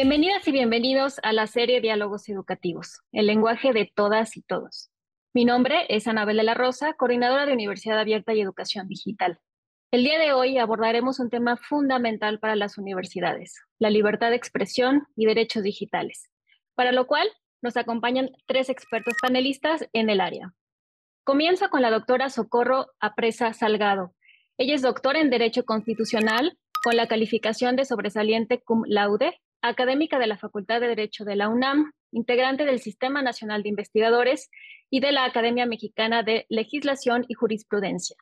Bienvenidas y bienvenidos a la serie Diálogos Educativos, el lenguaje de todas y todos. Mi nombre es Anabel de la Rosa, coordinadora de Universidad Abierta y Educación Digital. El día de hoy abordaremos un tema fundamental para las universidades, la libertad de expresión y derechos digitales, para lo cual nos acompañan tres expertos panelistas en el área. Comienzo con la doctora Socorro Apresa Salgado. Ella es doctora en Derecho Constitucional con la calificación de sobresaliente cum laude académica de la Facultad de Derecho de la UNAM, integrante del Sistema Nacional de Investigadores y de la Academia Mexicana de Legislación y Jurisprudencia,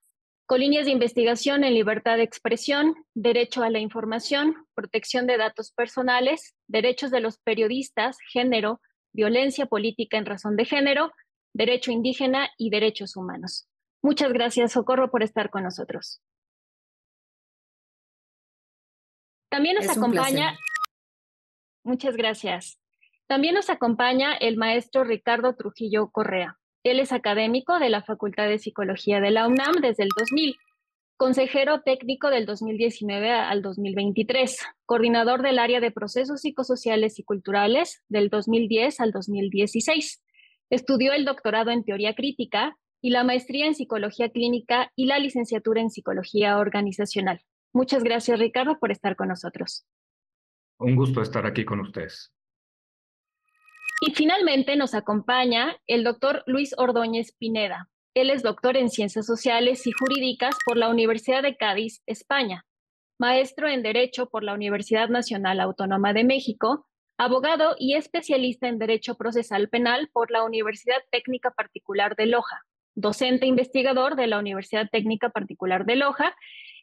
con líneas de investigación en libertad de expresión, derecho a la información, protección de datos personales, derechos de los periodistas, género, violencia política en razón de género, derecho indígena y derechos humanos. Muchas gracias, Socorro, por estar con nosotros. También nos acompaña Muchas gracias. También nos acompaña el maestro Ricardo Trujillo Correa. Él es académico de la Facultad de Psicología de la UNAM desde el 2000, consejero técnico del 2019 al 2023, coordinador del área de procesos psicosociales y culturales del 2010 al 2016. Estudió el doctorado en teoría crítica y la maestría en psicología clínica y la licenciatura en psicología organizacional. Muchas gracias, Ricardo, por estar con nosotros. Un gusto estar aquí con ustedes. Y finalmente nos acompaña el doctor Luis Ordóñez Pineda. Él es doctor en Ciencias Sociales y Jurídicas por la Universidad de Cádiz, España, maestro en Derecho por la Universidad Nacional Autónoma de México, abogado y especialista en Derecho Procesal Penal por la Universidad Técnica Particular de Loja, docente investigador de la Universidad Técnica Particular de Loja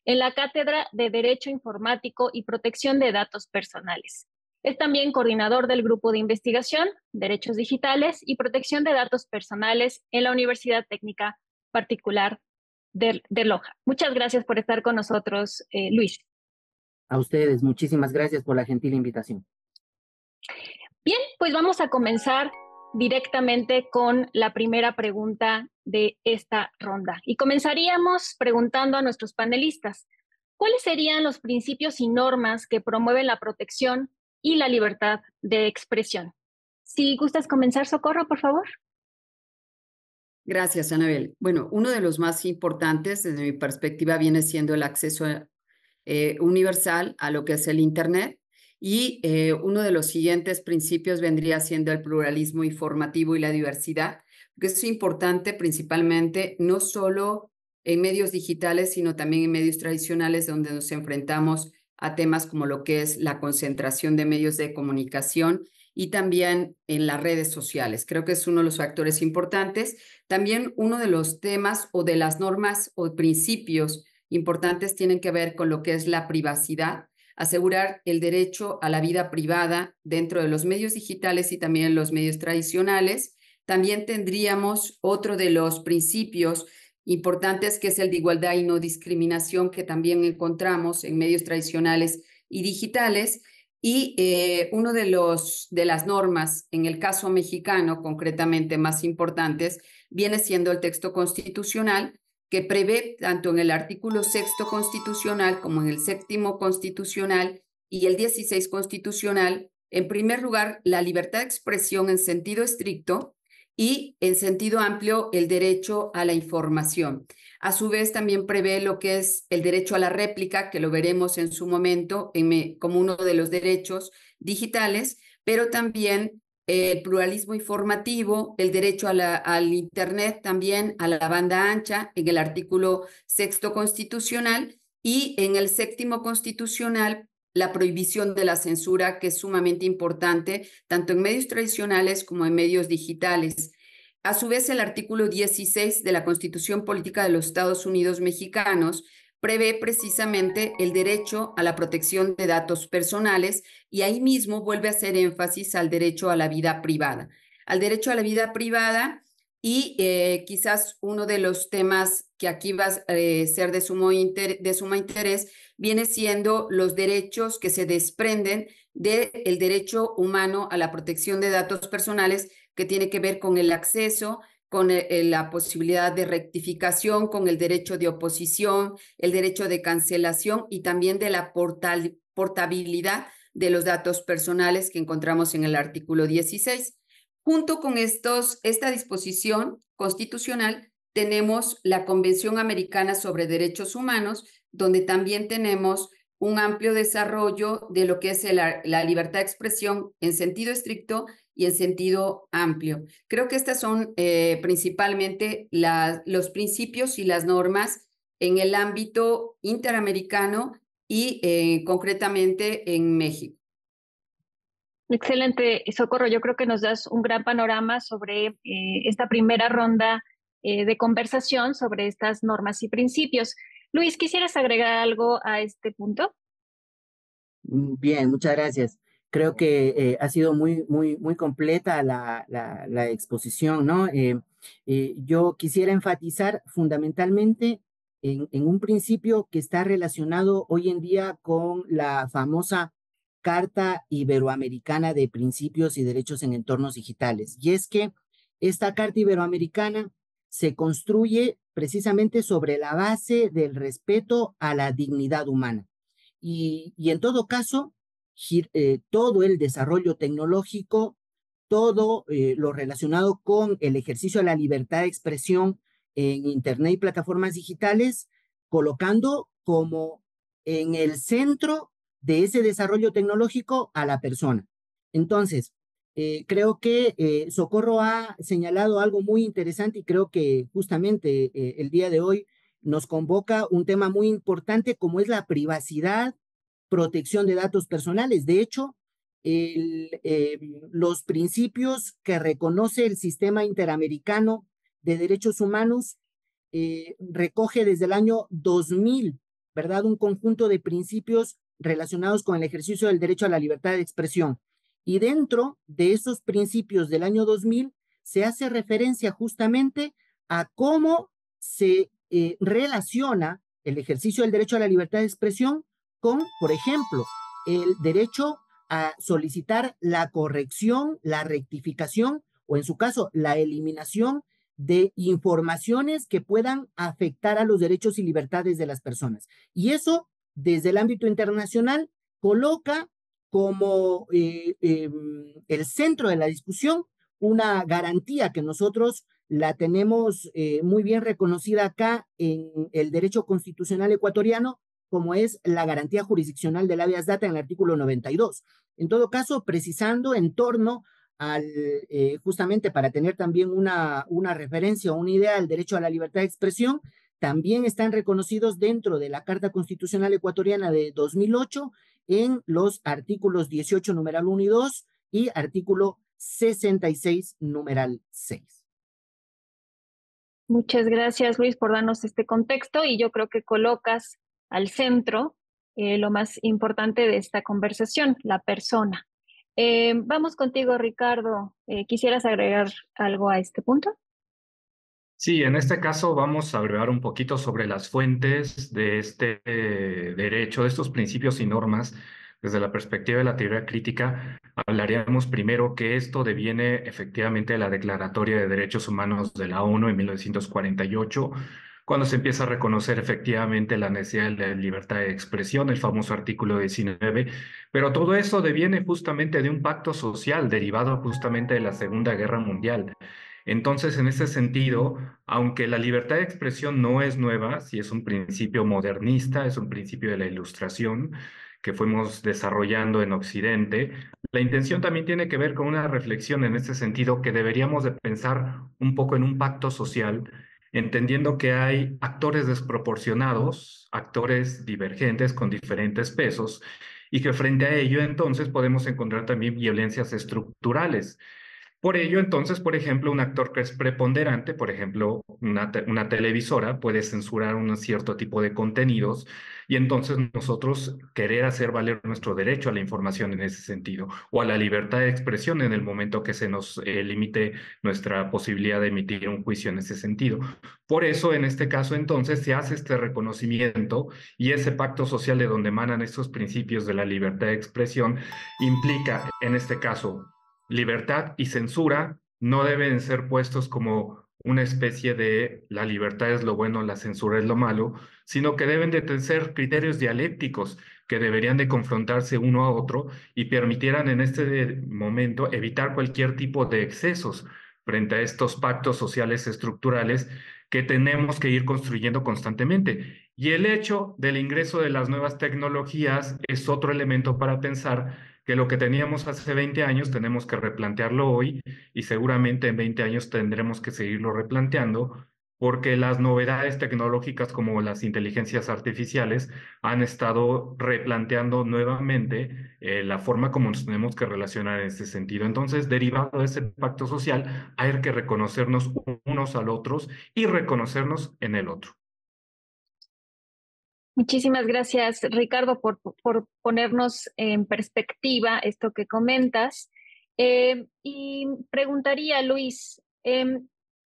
en la Cátedra de Derecho Informático y Protección de Datos Personales. Es también coordinador del Grupo de Investigación, Derechos Digitales y Protección de Datos Personales en la Universidad Técnica Particular de, Loja. Muchas gracias por estar con nosotros, eh, Luis. A ustedes, muchísimas gracias por la gentil invitación. Bien, pues vamos a comenzar directamente con la primera pregunta de esta ronda. Y comenzaríamos preguntando a nuestros panelistas, ¿cuáles serían los principios y normas que promueven la protección y la libertad de expresión? Si gustas comenzar, Socorro, por favor. Gracias, Anabel. Bueno, uno de los más importantes desde mi perspectiva viene siendo el acceso eh, universal a lo que es el Internet y eh, uno de los siguientes principios vendría siendo el pluralismo informativo y la diversidad, que es importante principalmente no solo en medios digitales, sino también en medios tradicionales donde nos enfrentamos a temas como lo que es la concentración de medios de comunicación y también en las redes sociales. Creo que es uno de los factores importantes. También uno de los temas o de las normas o principios importantes tienen que ver con lo que es la privacidad asegurar el derecho a la vida privada dentro de los medios digitales y también los medios tradicionales. También tendríamos otro de los principios importantes que es el de igualdad y no discriminación que también encontramos en medios tradicionales y digitales. Y eh, uno de, los, de las normas, en el caso mexicano concretamente más importantes, viene siendo el texto constitucional, que prevé tanto en el artículo sexto constitucional como en el séptimo constitucional y el 16 constitucional, en primer lugar, la libertad de expresión en sentido estricto y en sentido amplio el derecho a la información. A su vez, también prevé lo que es el derecho a la réplica, que lo veremos en su momento eh, como uno de los derechos digitales, pero también el pluralismo informativo, el derecho al Internet también, a la banda ancha, en el artículo sexto constitucional y en el séptimo constitucional la prohibición de la censura, que es sumamente importante, tanto en medios tradicionales como en medios digitales. A su vez, el artículo 16 de la Constitución Política de los Estados Unidos Mexicanos prevé precisamente el derecho a la protección de datos personales y ahí mismo vuelve a hacer énfasis al derecho a la vida privada. Al derecho a la vida privada y eh, quizás uno de los temas que aquí va a eh, ser de, suma interés viene siendo los derechos que se desprenden del derecho humano a la protección de datos personales que tiene que ver con el acceso con eh, eh, la posibilidad de rectificación, con el derecho de oposición, el derecho de cancelación y también de la portabilidad de los datos personales que encontramos en el artículo 16. Junto con estos, esta disposición constitucional, tenemos la Convención Americana sobre Derechos Humanos, donde también tenemos un amplio desarrollo de lo que es la libertad de expresión en sentido estricto y en sentido amplio. Creo que estas son eh, principalmente los principios y las normas en el ámbito interamericano y eh, concretamente en México. Excelente, Socorro. Yo creo que nos das un gran panorama sobre eh, esta primera ronda de conversación sobre estas normas y principios. Luis, ¿quisieras agregar algo a este punto? Mm, bien, muchas gracias. Creo que eh, ha sido muy, muy, muy completa la, exposición, ¿no? Eh, eh, yo quisiera enfatizar fundamentalmente en, en, un principio que está relacionado hoy en día con la famosa Carta Iberoamericana de Principios y Derechos en Entornos Digitales. Y es que esta Carta Iberoamericana se construye precisamente sobre la base del respeto a la dignidad humana. Y, en todo caso, eh, todo el desarrollo tecnológico, todo eh, lo relacionado con el ejercicio de la libertad de expresión en Internet y plataformas digitales, colocando como en el centro de ese desarrollo tecnológico a la persona. Entonces, eh, creo que eh, Socorro ha señalado algo muy interesante y creo que justamente eh, el día de hoy nos convoca un tema muy importante como es la privacidad, protección de datos personales. De hecho, los principios que reconoce el sistema interamericano de derechos humanos recoge desde el año 2000, ¿verdad? Un conjunto de principios relacionados con el ejercicio del derecho a la libertad de expresión. Y dentro de esos principios del año 2000 se hace referencia justamente a cómo se eh, relaciona el ejercicio del derecho a la libertad de expresión con, por ejemplo, el derecho a solicitar la corrección, la rectificación o en su caso la eliminación de informaciones que puedan afectar a los derechos y libertades de las personas. Y eso, desde el ámbito internacional, coloca como eh, em, el centro de la discusión, una garantía que nosotros la tenemos eh, muy bien reconocida acá en el derecho constitucional ecuatoriano, como es la garantía jurisdiccional de la habeas data en el artículo 92. En todo caso, precisando en torno al, eh, justamente para tener también una, una referencia o una idea al derecho a la libertad de expresión, también están reconocidos dentro de la Carta Constitucional Ecuatoriana de 2008 en los artículos 18, numeral 1 y 2 y artículo 66, numeral 6. Muchas gracias, Luis, por darnos este contexto y yo creo que colocas al centro eh, lo más importante de esta conversación, la persona. Eh, vamos contigo, Ricardo. Eh, ¿Quisieras agregar algo a este punto? Sí, en este caso vamos a hablar un poquito sobre las fuentes de este eh, derecho, de estos principios y normas. Desde la perspectiva de la teoría crítica, hablaríamos primero que esto deviene efectivamente de la Declaratoria de Derechos Humanos de la ONU en 1948, cuando se empieza a reconocer efectivamente la necesidad de la libertad de expresión, el famoso artículo 19, pero todo eso deviene justamente de un pacto social derivado justamente de la Segunda Guerra Mundial entonces, en ese sentido, aunque la libertad de expresión no es nueva, si es un principio modernista, es un principio de la ilustración que fuimos desarrollando en Occidente, la intención también tiene que ver con una reflexión en ese sentido que deberíamos de pensar un poco en un pacto social, entendiendo que hay actores desproporcionados, actores divergentes con diferentes pesos, y que frente a ello entonces podemos encontrar también violencias estructurales por ello, entonces, por ejemplo, un actor que es preponderante, por ejemplo, una, televisora puede censurar un cierto tipo de contenidos y entonces nosotros querer hacer valer nuestro derecho a la información en ese sentido o a la libertad de expresión en el momento que se nos eh, limite nuestra posibilidad de emitir un juicio en ese sentido. Por eso, en este caso, entonces, se hace este reconocimiento y ese pacto social de donde emanan estos principios de la libertad de expresión implica, en este caso, libertad y censura no deben ser puestos como una especie de la libertad es lo bueno, la censura es lo malo, sino que deben de ser criterios dialécticos que deberían de confrontarse uno a otro y permitieran en este momento evitar cualquier tipo de excesos frente a estos pactos sociales estructurales que tenemos que ir construyendo constantemente. Y el hecho del ingreso de las nuevas tecnologías es otro elemento para pensar que lo que teníamos hace 20 años tenemos que replantearlo hoy y seguramente en 20 años tendremos que seguirlo replanteando porque las novedades tecnológicas como las inteligencias artificiales han estado replanteando nuevamente eh, la forma como nos tenemos que relacionar en ese sentido. Entonces, derivado de ese pacto social, hay que reconocernos unos al otros y reconocernos en el otro. Muchísimas gracias, Ricardo, por, ponernos en perspectiva esto que comentas. Eh, y preguntaría, Luis, eh,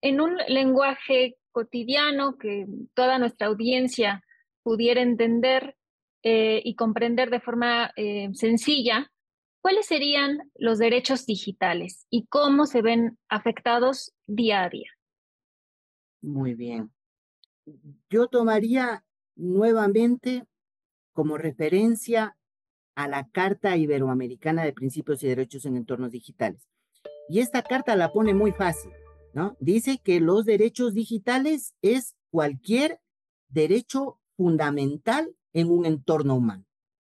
en un lenguaje cotidiano que toda nuestra audiencia pudiera entender eh, y comprender de forma sencilla, ¿cuáles serían los derechos digitales y cómo se ven afectados día a día? Muy bien. Yo tomaría nuevamente como referencia a la Carta Iberoamericana de Principios y Derechos en Entornos Digitales. Y esta carta la pone muy fácil, ¿no? Dice que los derechos digitales es cualquier derecho fundamental en un entorno humano.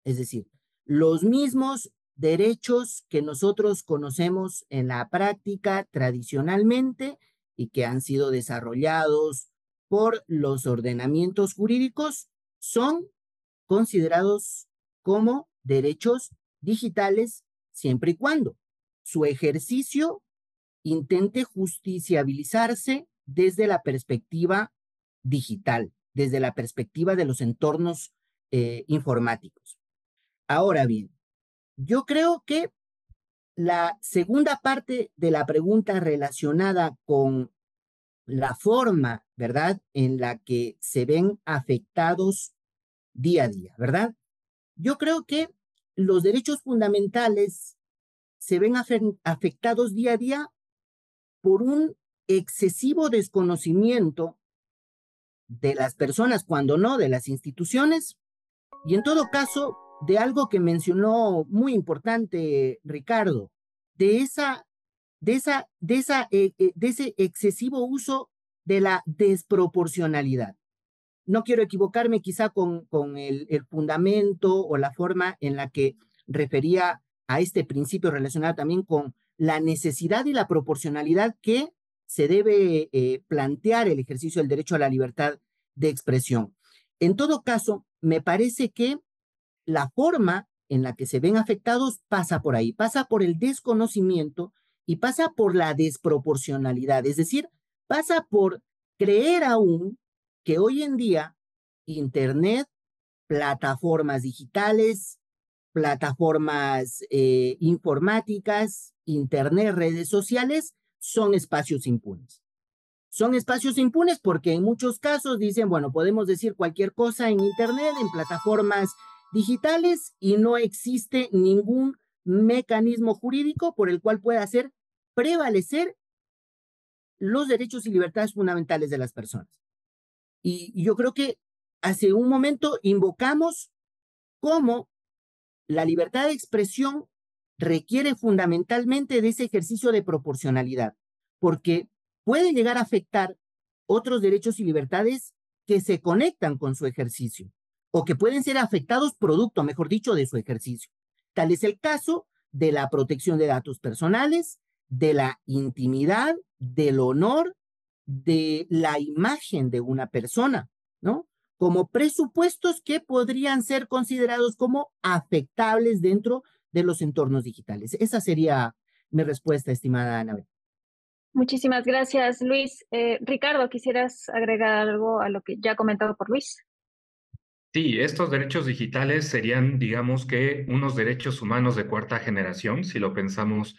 Es decir, los mismos derechos que nosotros conocemos en la práctica tradicionalmente y que han sido desarrollados por los ordenamientos jurídicos son considerados como derechos digitales siempre y cuando su ejercicio intente justiciabilizarse desde la perspectiva digital, desde la perspectiva de los entornos eh, informáticos. Ahora bien, yo creo que la segunda parte de la pregunta relacionada con la forma ¿verdad? En la que se ven afectados día a día, ¿verdad? Yo creo que los derechos fundamentales se ven afectados día a día por un excesivo desconocimiento de las personas, cuando no, de las instituciones, y en todo caso, de algo que mencionó muy importante Ricardo, de esa, de esa, de eh, eh, de ese excesivo uso de la desproporcionalidad. No quiero equivocarme quizá con, el, fundamento o la forma en la que refería a este principio relacionado también con la necesidad y la proporcionalidad que se debe eh, plantear el ejercicio del derecho a la libertad de expresión. En todo caso, me parece que la forma en la que se ven afectados pasa por ahí, pasa por el desconocimiento y pasa por la desproporcionalidad, es decir, pasa por creer aún que hoy en día Internet, plataformas digitales, plataformas eh, informáticas, Internet, redes sociales, son espacios impunes. Son espacios impunes porque en muchos casos dicen, bueno, podemos decir cualquier cosa en Internet, en plataformas digitales, y no existe ningún mecanismo jurídico por el cual pueda hacer prevalecer los derechos y libertades fundamentales de las personas. Y, yo creo que hace un momento invocamos cómo la libertad de expresión requiere fundamentalmente de ese ejercicio de proporcionalidad, porque puede llegar a afectar otros derechos y libertades que se conectan con su ejercicio o que pueden ser afectados producto, mejor dicho, de su ejercicio. Tal es el caso de la protección de datos personales, de la intimidad, del honor, de la imagen de una persona, ¿no? Como presupuestos que podrían ser considerados como afectables dentro de los entornos digitales. Esa sería mi respuesta, estimada Ana. Muchísimas gracias, Luis. Eh, Ricardo, ¿quisieras agregar algo a lo que ya ha comentado por Luis? Sí, estos derechos digitales serían, digamos que, unos derechos humanos de cuarta generación, si lo pensamos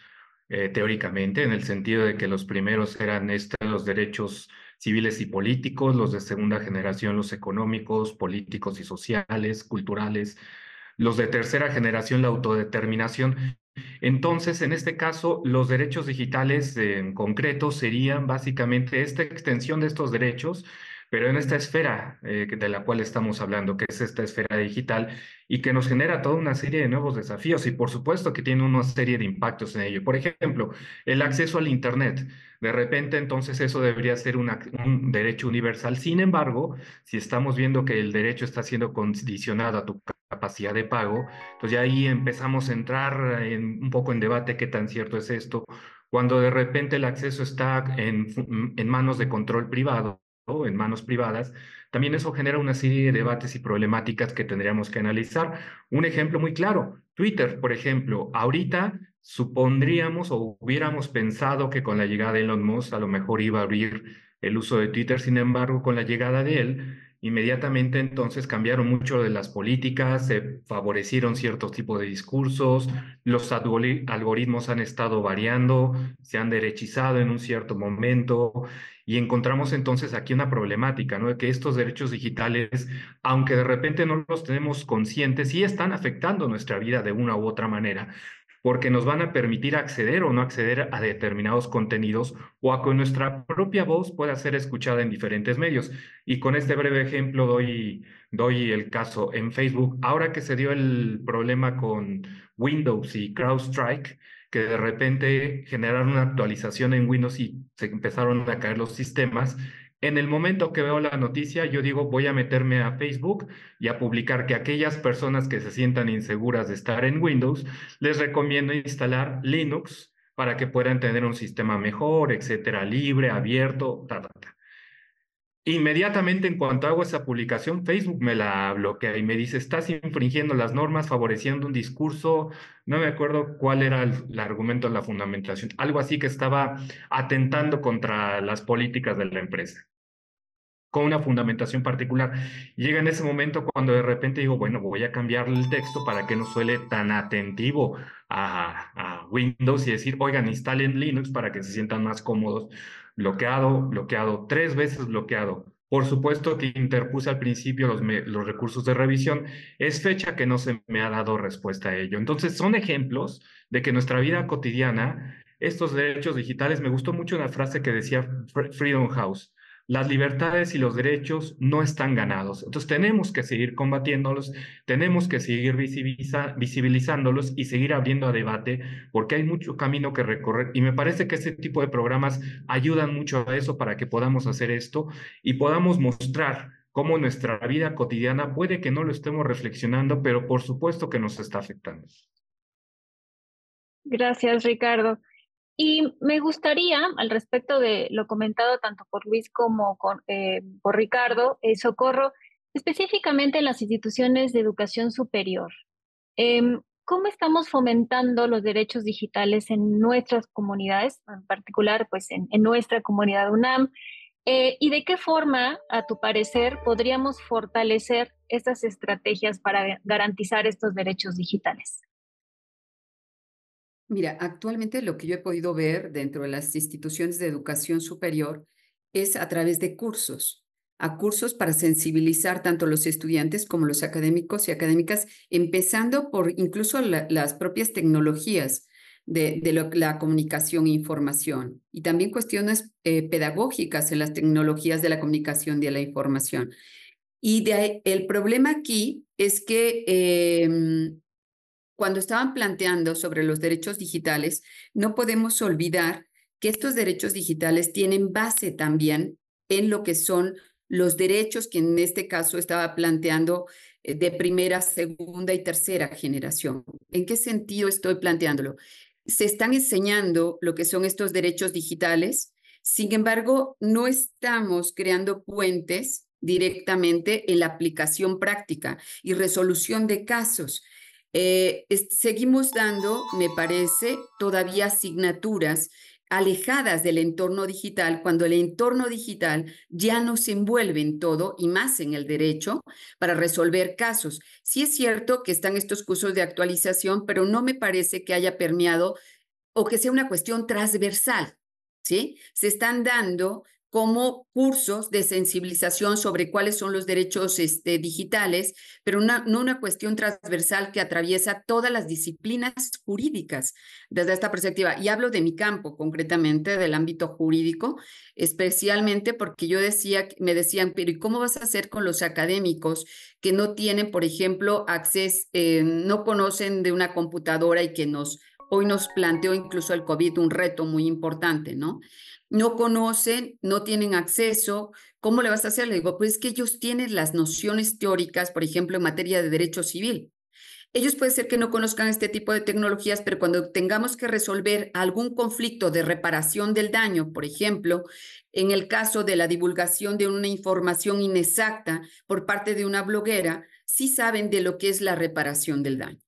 eh, teóricamente, en el sentido de que los primeros eran este, los derechos civiles y políticos, los de segunda generación, los económicos, políticos y sociales, culturales, los de tercera generación, la autodeterminación. Entonces, en este caso, los derechos digitales en concreto serían básicamente esta extensión de estos derechos pero en esta esfera eh, de la cual estamos hablando, que es esta esfera digital y que nos genera toda una serie de nuevos desafíos y por supuesto que tiene una serie de impactos en ello. Por ejemplo, el acceso al Internet. De repente entonces eso debería ser un derecho universal. Sin embargo, si estamos viendo que el derecho está siendo condicionado a tu capacidad de pago, entonces pues, ya ahí empezamos a entrar un poco en debate qué tan cierto es esto, cuando de repente el acceso está en manos de control privado en manos privadas, también eso genera una serie de debates y problemáticas que tendríamos que analizar. Un ejemplo muy claro, Twitter, por ejemplo, ahorita supondríamos o hubiéramos pensado que con la llegada de Elon Musk a lo mejor iba a abrir el uso de Twitter, sin embargo, con la llegada de él, Inmediatamente entonces cambiaron mucho de las políticas, se favorecieron ciertos tipos de discursos, los algoritmos han estado variando, se han derechizado en un cierto momento y encontramos entonces aquí una problemática, ¿no? De que estos derechos digitales, aunque de repente no los tenemos conscientes, sí están afectando nuestra vida de una u otra manera porque nos van a permitir acceder o no acceder a determinados contenidos o a que nuestra propia voz pueda ser escuchada en diferentes medios. Y con este breve ejemplo doy, doy el caso en Facebook. Ahora que se dio el problema con Windows y CrowdStrike, que de repente generaron una actualización en Windows y se empezaron a caer los sistemas, en el momento que veo la noticia, yo digo, voy a meterme a Facebook y a publicar que aquellas personas que se sientan inseguras de estar en Windows, les recomiendo instalar Linux para que puedan tener un sistema mejor, etcétera, libre, abierto, ta, ta, Inmediatamente en cuanto hago esa publicación, Facebook me la bloquea y me dice, estás infringiendo las normas, favoreciendo un discurso, no me acuerdo cuál era el, el argumento, la fundamentación, algo así que estaba atentando contra las políticas de la empresa con una fundamentación particular. Llega en ese momento cuando de repente digo, bueno, voy a cambiarle el texto para que no suele tan atentivo a, Windows y decir, oigan, instalen Linux para que se sientan más cómodos. Bloqueado, bloqueado, tres veces bloqueado. Por supuesto que interpuse al principio los, los, recursos de revisión. Es fecha que no se me ha dado respuesta a ello. Entonces, son ejemplos de que nuestra vida cotidiana, estos derechos digitales, me gustó mucho una frase que decía Freedom House, las libertades y los derechos no están ganados. Entonces tenemos que seguir combatiéndolos, tenemos que seguir visibilizándolos y seguir abriendo a debate porque hay mucho camino que recorrer y me parece que este tipo de programas ayudan mucho a eso para que podamos hacer esto y podamos mostrar cómo nuestra vida cotidiana puede que no lo estemos reflexionando, pero por supuesto que nos está afectando. Gracias, Ricardo. Y me gustaría, al respecto de lo comentado tanto por Luis como eh, por Ricardo, eh, socorro específicamente en las instituciones de educación superior. Em, ¿Cómo estamos fomentando los derechos digitales en nuestras comunidades, en particular pues en, en nuestra comunidad UNAM? Eh, ¿Y de qué forma, a tu parecer, podríamos fortalecer estas estrategias para garantizar estos derechos digitales? Mira, actualmente lo que yo he podido ver dentro de las instituciones de educación superior es a través de cursos, a cursos para sensibilizar tanto los estudiantes como los académicos y académicas, empezando por incluso las propias tecnologías de, la comunicación e información y también cuestiones eh, pedagógicas en las tecnologías de la comunicación y de la información. Y el problema aquí es que em, cuando estaban planteando sobre los derechos digitales, no podemos olvidar que estos derechos digitales tienen base también en lo que son los derechos que en este caso estaba planteando eh, de primera, segunda y tercera generación. ¿En qué sentido estoy planteándolo? Se están enseñando lo que son estos derechos digitales, sin embargo, no estamos creando puentes directamente en la aplicación práctica y resolución de casos. Eh, seguimos dando, me parece, todavía asignaturas alejadas del entorno digital, cuando el entorno digital ya nos envuelve en todo y más en el derecho para resolver casos. Sí es cierto que están estos cursos de actualización, pero no me parece que haya permeado o que sea una cuestión transversal, ¿sí? Se están dando como cursos de sensibilización sobre cuáles son los derechos este, digitales, pero una, no una cuestión transversal que atraviesa todas las disciplinas jurídicas desde esta perspectiva. Y hablo de mi campo concretamente, del ámbito jurídico, especialmente porque yo decía, me decían, pero ¿y cómo vas a hacer con los académicos que no tienen, por ejemplo, acceso, eh, no conocen de una computadora y que nos hoy nos planteó incluso el COVID un reto muy importante, ¿no? no conocen, no tienen acceso. ¿Cómo le vas a hacer? Le digo, pues que ellos tienen las nociones teóricas, por ejemplo, en materia de derecho civil. Ellos puede ser que no conozcan este tipo de tecnologías, pero cuando tengamos que resolver algún conflicto de reparación del daño, por ejemplo, en el caso de la divulgación de una información inexacta por parte de una bloguera, sí saben de lo que es la reparación del daño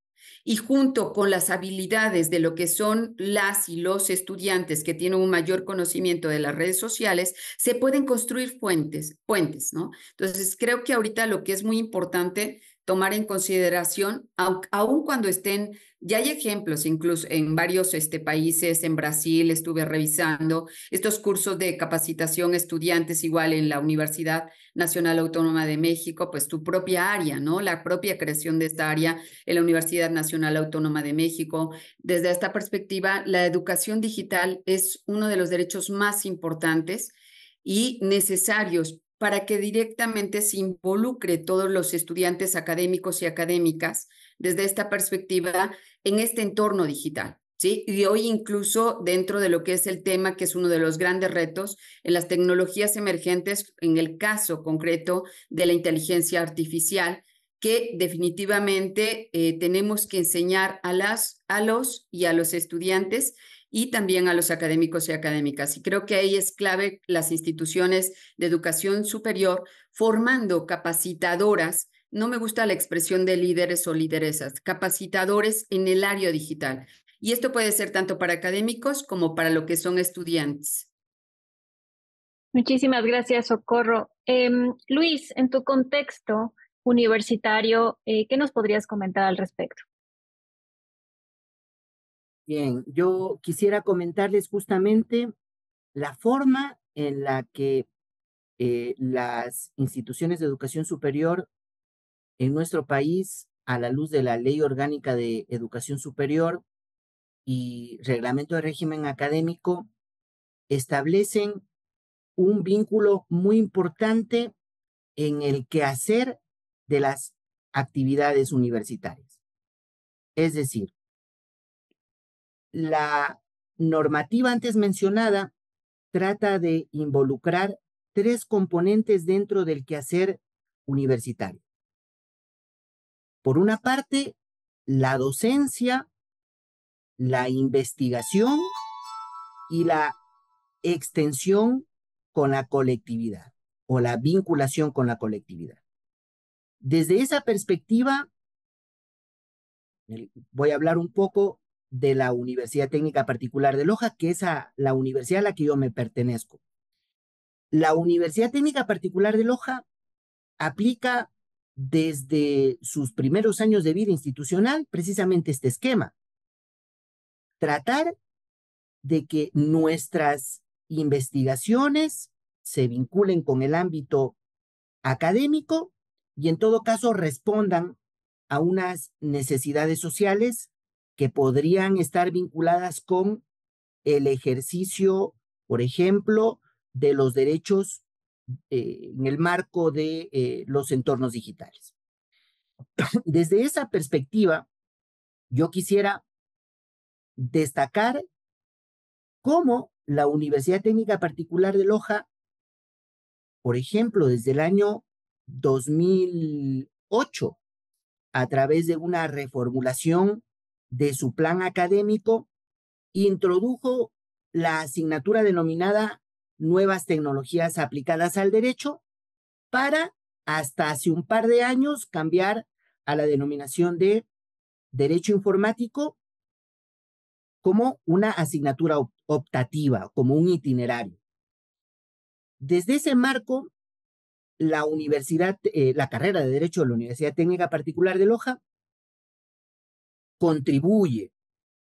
y junto con las habilidades de lo que son las y los estudiantes que tienen un mayor conocimiento de las redes sociales, se pueden construir fuentes, puentes, ¿no? Entonces, creo que ahorita lo que es muy importante tomar en consideración, aun cuando estén ya hay ejemplos, incluso en varios este, países, en Brasil estuve revisando estos cursos de capacitación estudiantes, igual en la Universidad Nacional Autónoma de México, pues tu propia área, ¿no? La propia creación de esta área en la Universidad Nacional Autónoma de México. Desde esta perspectiva, la educación digital es uno de los derechos más importantes y necesarios para que directamente se involucre todos los estudiantes académicos y académicas desde esta perspectiva en este entorno digital. ¿Sí? Y hoy incluso dentro de lo que es el tema, que es uno de los grandes retos en las tecnologías emergentes, en el caso concreto de la inteligencia artificial, que definitivamente eh, tenemos que enseñar a, las, a los y a los estudiantes y también a los académicos y académicas. Y creo que ahí es clave las instituciones de educación superior formando capacitadoras no me gusta la expresión de líderes o lideresas, capacitadores en el área digital. Y esto puede ser tanto para académicos como para lo que son estudiantes. Muchísimas gracias, Socorro. Em, Luis, en tu contexto universitario, eh, ¿qué nos podrías comentar al respecto? Bien, yo quisiera comentarles justamente la forma en la que eh, las instituciones de educación superior en nuestro país, a la luz de la Ley Orgánica de Educación Superior y Reglamento de Régimen Académico, establecen un vínculo muy importante en el quehacer de las actividades universitarias. Es decir, la normativa antes mencionada trata de involucrar tres componentes dentro del quehacer universitario. Por una parte, la docencia, la investigación y la extensión con la colectividad o la vinculación con la colectividad. Desde esa perspectiva, voy a hablar un poco de la Universidad Técnica Particular de Loja, que es la universidad a la que yo me pertenezco. La Universidad Técnica Particular de Loja aplica desde sus primeros años de vida institucional precisamente este esquema. Tratar de que nuestras investigaciones se vinculen con el ámbito académico y en todo caso respondan a unas necesidades sociales que podrían estar vinculadas con el ejercicio, por ejemplo, de los derechos eh, en el marco de eh, los entornos digitales. Desde esa perspectiva, yo quisiera destacar cómo la Universidad Técnica Particular de Loja, por ejemplo, desde el año 2008, a través de una reformulación de su plan académico, introdujo la asignatura denominada nuevas tecnologías aplicadas al derecho para hasta hace un par de años cambiar a la denominación de derecho informático como una asignatura optativa, como un itinerario. Desde ese marco, la universidad, eh, la carrera de Derecho de la Universidad Técnica Particular de Loja contribuye,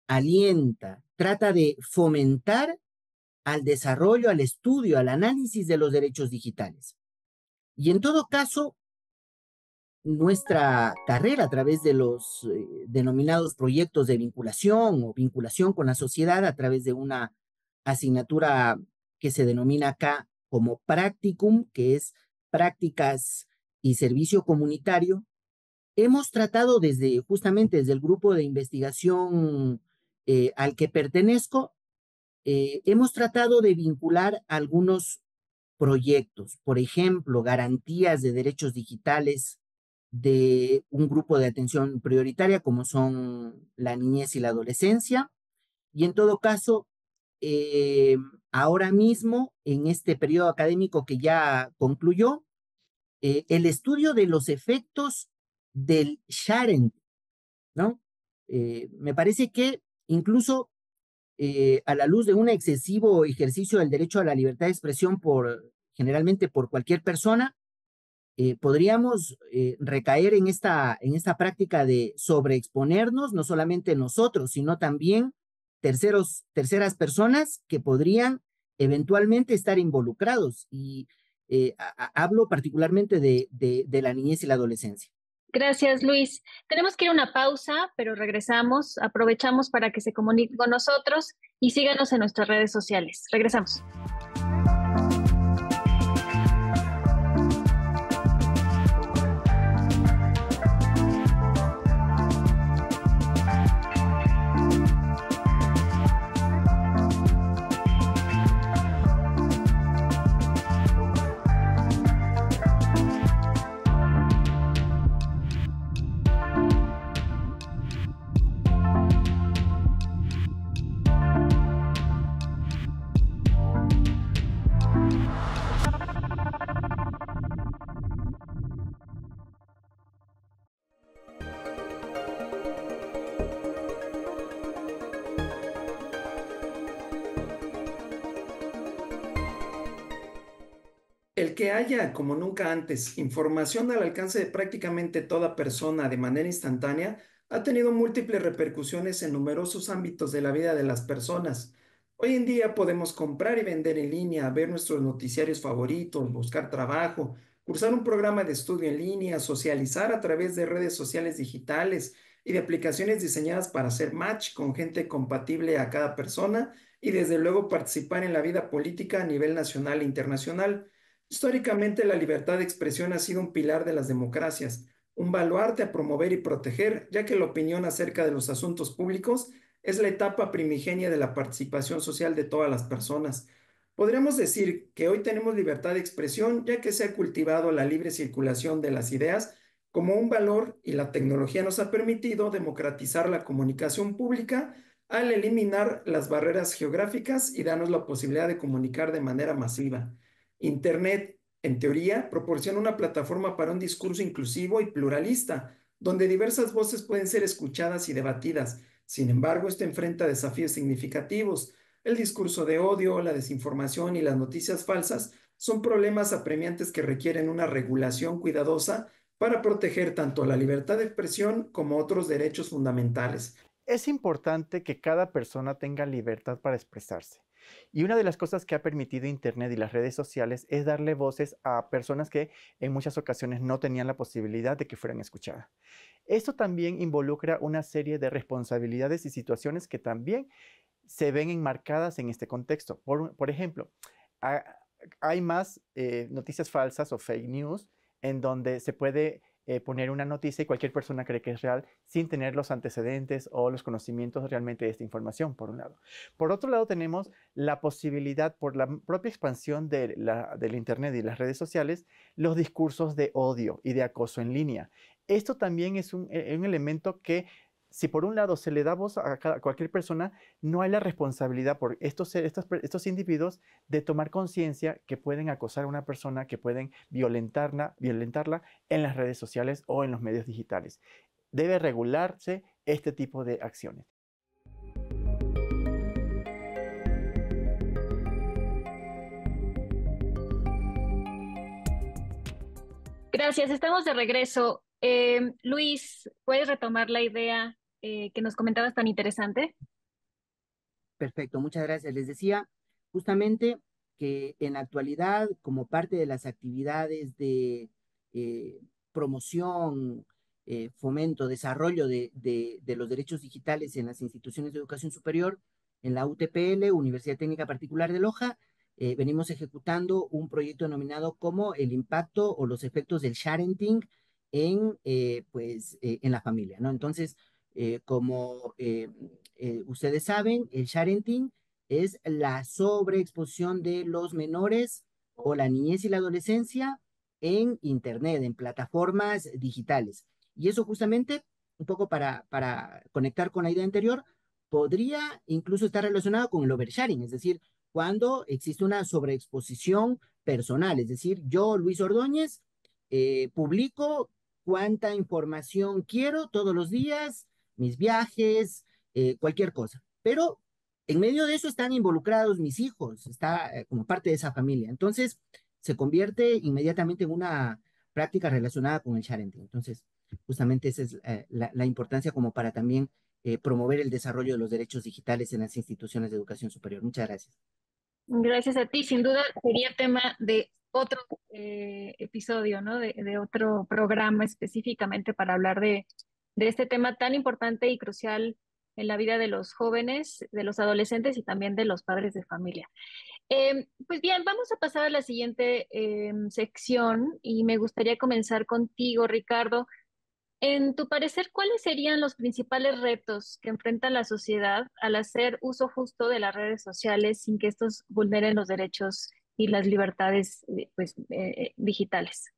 alienta, trata de fomentar al desarrollo, al estudio, al análisis de los derechos digitales. Y en todo caso, nuestra carrera a través de los eh, denominados proyectos de vinculación o vinculación con la sociedad a través de una asignatura que se denomina acá como practicum, que es prácticas y servicio comunitario, hemos tratado desde justamente desde el grupo de investigación eh, al que pertenezco eh, hemos tratado de vincular algunos proyectos, por ejemplo, garantías de derechos digitales de un grupo de atención prioritaria como son la niñez y la adolescencia. Y en todo caso, eh, ahora mismo, en este periodo académico que ya concluyó, eh, el estudio de los efectos del sharing, ¿no? me parece que incluso eh, a la luz de un excesivo ejercicio del derecho a la libertad de expresión por generalmente por cualquier persona, eh, podríamos eh, recaer en esta, en esta práctica de sobreexponernos, no solamente nosotros, sino también terceros, terceras personas que podrían eventualmente estar involucrados. Y hablo particularmente de la niñez y la adolescencia. Gracias, Luis. Tenemos que ir a una pausa, pero regresamos. Aprovechamos para que se comunique con nosotros y síganos en nuestras redes sociales. Regresamos. que haya, como nunca antes, información al alcance de prácticamente toda persona de manera instantánea ha tenido múltiples repercusiones en numerosos ámbitos de la vida de las personas. Hoy en día podemos comprar y vender en línea, ver nuestros noticiarios favoritos, buscar trabajo, cursar un programa de estudio en línea, socializar a través de redes sociales digitales y de aplicaciones diseñadas para hacer match con gente compatible a cada persona y desde luego participar en la vida política a nivel nacional e internacional. Históricamente, la libertad de expresión ha sido un pilar de las democracias, un baluarte a promover y proteger, ya que la opinión acerca de los asuntos públicos es la etapa primigenia de la participación social de todas las personas. Podríamos decir que hoy tenemos libertad de expresión, ya que se ha cultivado la libre circulación de las ideas como un valor y la tecnología nos ha permitido democratizar la comunicación pública al eliminar las barreras geográficas y darnos la posibilidad de comunicar de manera masiva. Internet, en teoría, proporciona una plataforma para un discurso inclusivo y pluralista, donde diversas voces pueden ser escuchadas y debatidas. Sin embargo, esto enfrenta desafíos significativos. El discurso de odio, la desinformación y las noticias falsas son problemas apremiantes que requieren una regulación cuidadosa para proteger tanto la libertad de expresión como otros derechos fundamentales. Es importante que cada persona tenga libertad para expresarse y una de las cosas que ha permitido Internet y las redes sociales es darle voces a personas que en muchas ocasiones no tenían la posibilidad de que fueran escuchadas. Esto también involucra una serie de responsabilidades y situaciones que también se ven enmarcadas en este contexto. Por, ejemplo, hay más eh, noticias falsas o fake news en donde se puede eh, poner una noticia y cualquier persona cree que es real sin tener los antecedentes o los conocimientos realmente de esta información, por un lado. Por otro lado, tenemos la posibilidad, por la propia expansión del Internet y las redes sociales, los discursos de odio y de acoso en línea. Esto también es un, e, un elemento que si por un lado se le da voz a, cualquier persona, no hay la responsabilidad por estos, estos, individuos de tomar conciencia que pueden acosar a una persona, que pueden violentarla, violentarla en las redes sociales o en los medios digitales. Debe regularse este tipo de acciones. Gracias, estamos de regreso. Em, Luis, ¿puedes retomar la idea eh, que nos comentabas tan interesante? Perfecto, muchas gracias. Les decía justamente que en la actualidad, como parte de las actividades de eh, promoción, eh, fomento, desarrollo de, los derechos digitales en las instituciones de educación superior, en la UTPL, Universidad Técnica Particular de Loja, venimos ejecutando un proyecto denominado como el impacto o los efectos del sharenting en, pues, en la familia, ¿no? Entonces, eh, como eh, eh, ustedes saben, el sharenting es la sobreexposición de los menores o la niñez y la adolescencia en Internet, en plataformas digitales. Y eso justamente, un poco para, para conectar con la idea anterior, podría incluso estar relacionado con el oversharing, es decir, cuando existe una sobreexposición personal, es decir, yo, Luis Ordóñez, publico cuánta información quiero todos los días, mis viajes, eh, cualquier cosa. Pero en medio de eso están involucrados mis hijos, está eh, como parte de esa familia. Entonces, se convierte inmediatamente en una práctica relacionada con el charente. Entonces, justamente esa es eh, la, importancia como para también promover el desarrollo de los derechos digitales en las instituciones de educación superior. Muchas gracias. Gracias a ti. Sin duda sería tema de otro episodio, ¿no? de otro programa específicamente para hablar de de este tema tan importante y crucial en la vida de los jóvenes, de los adolescentes y también de los padres de familia. Em, pues bien, vamos a pasar a la siguiente em, sección y me gustaría comenzar contigo, Ricardo. En tu parecer, ¿cuáles serían los principales retos que enfrenta la sociedad al hacer uso justo de las redes sociales sin que estos vulneren los derechos y las libertades eh, pues, eh, eh, digitales?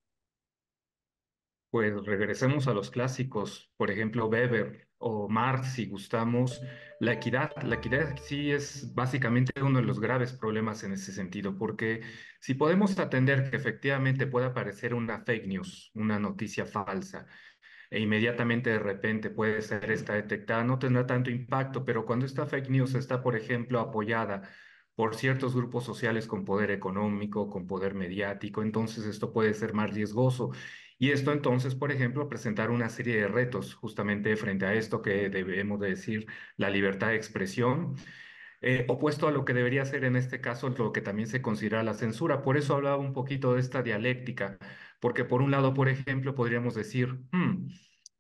pues regresemos a los clásicos, por ejemplo, Weber o Marx, si gustamos, la equidad. La equidad sí es básicamente uno de los graves problemas en ese sentido, porque si podemos atender que efectivamente pueda aparecer una fake news, una noticia falsa, e inmediatamente de repente puede ser esta detectada, no tendrá tanto impacto, pero cuando esta fake news está, por ejemplo, apoyada por ciertos grupos sociales con poder económico, con poder mediático, entonces esto puede ser más riesgoso y esto entonces, por ejemplo, presentar una serie de retos justamente frente a esto que debemos de decir la libertad de expresión, eh, opuesto a lo que debería ser en este caso lo que también se considera la censura. Por eso hablaba un poquito de esta dialéctica, porque por un lado, por ejemplo, podríamos decir, hmm,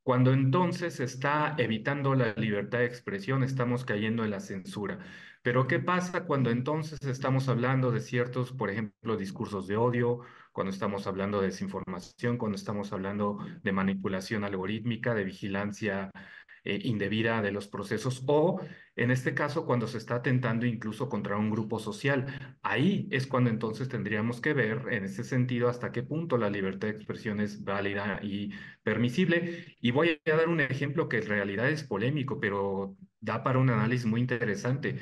cuando entonces se está evitando la libertad de expresión, estamos cayendo en la censura. Pero ¿qué pasa cuando entonces estamos hablando de ciertos, por ejemplo, discursos de odio cuando estamos hablando de desinformación, cuando estamos hablando de manipulación algorítmica, de vigilancia eh, indebida de los procesos o, en este caso, cuando se está atentando incluso contra un grupo social. Ahí es cuando entonces tendríamos que ver, en ese sentido, hasta qué punto la libertad de expresión es válida y permisible. Y voy a dar un ejemplo que en realidad es polémico, pero da para un análisis muy interesante.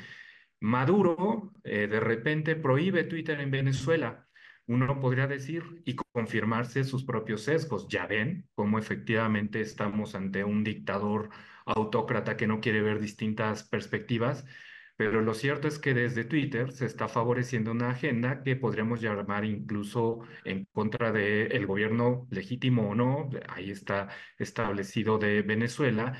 Maduro eh, de repente prohíbe Twitter en Venezuela uno podría decir y confirmarse sus propios sesgos. Ya ven cómo efectivamente estamos ante un dictador autócrata que no quiere ver distintas perspectivas, pero lo cierto es que desde Twitter se está favoreciendo una agenda que podríamos llamar incluso en contra del gobierno legítimo o no, ahí está establecido de Venezuela,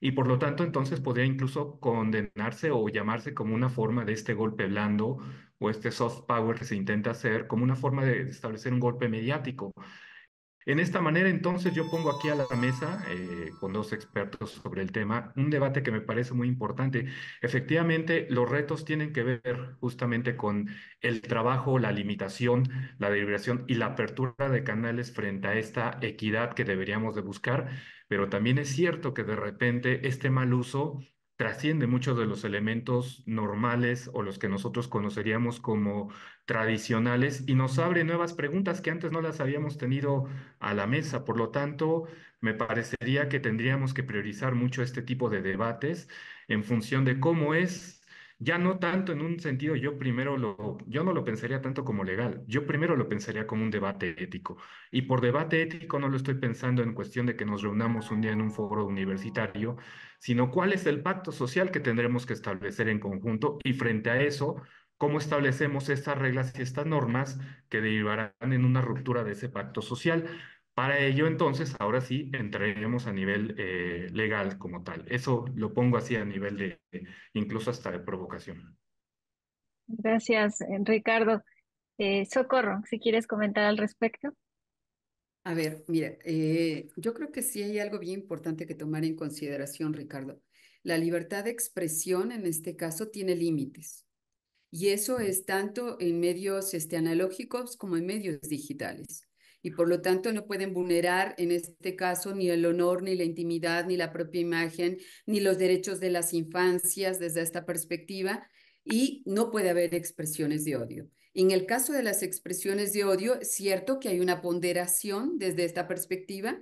y por lo tanto entonces podría incluso condenarse o llamarse como una forma de este golpe blando o este soft power que se intenta hacer como una forma de establecer un golpe mediático. En esta manera, entonces, yo pongo aquí a la mesa, eh, con dos expertos sobre el tema, un debate que me parece muy importante. Efectivamente, los retos tienen que ver justamente con el trabajo, la limitación, la deliberación y la apertura de canales frente a esta equidad que deberíamos de buscar, pero también es cierto que de repente este mal uso trasciende muchos de los elementos normales o los que nosotros conoceríamos como tradicionales y nos abre nuevas preguntas que antes no las habíamos tenido a la mesa. Por lo tanto, me parecería que tendríamos que priorizar mucho este tipo de debates en función de cómo es ya no tanto en un sentido, yo primero lo, yo no lo pensaría tanto como legal, yo primero lo pensaría como un debate ético. Y por debate ético no lo estoy pensando en cuestión de que nos reunamos un día en un foro universitario, sino cuál es el pacto social que tendremos que establecer en conjunto y frente a eso, cómo establecemos estas reglas y estas normas que derivarán en una ruptura de ese pacto social. Para ello, entonces, ahora sí, entraremos a nivel eh, legal como tal. Eso lo pongo así a nivel de, eh, incluso hasta de provocación. Gracias, Ricardo. Eh, Socorro, si quieres comentar al respecto. A ver, mira, yo creo que sí hay algo bien importante que tomar en consideración, Ricardo. La libertad de expresión en este caso tiene límites. Y eso es tanto en medios este, analógicos como en medios digitales y por lo tanto no pueden vulnerar en este caso ni el honor, ni la intimidad, ni la propia imagen, ni los derechos de las infancias desde esta perspectiva y no puede haber expresiones de odio. En el caso de las expresiones de odio, es cierto que hay una ponderación desde esta perspectiva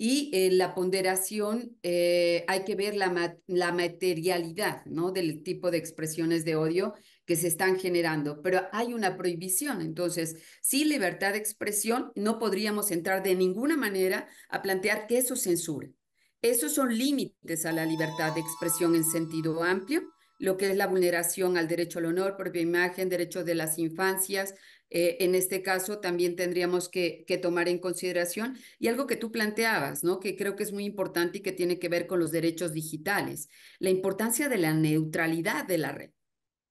y en eh, la ponderación eh, hay que ver la, la materialidad ¿no? del tipo de expresiones de odio que se están generando, pero hay una prohibición. Entonces, sin libertad de expresión, no podríamos entrar de ninguna manera a plantear que eso censure. Esos son límites a la libertad de expresión en sentido amplio, lo que es la vulneración al derecho al honor, propia imagen, derecho de las infancias. Eh, en este caso también tendríamos que, que, tomar en consideración y algo que tú planteabas, ¿no? que creo que es muy importante y que tiene que ver con los derechos digitales, la importancia de la neutralidad de la red.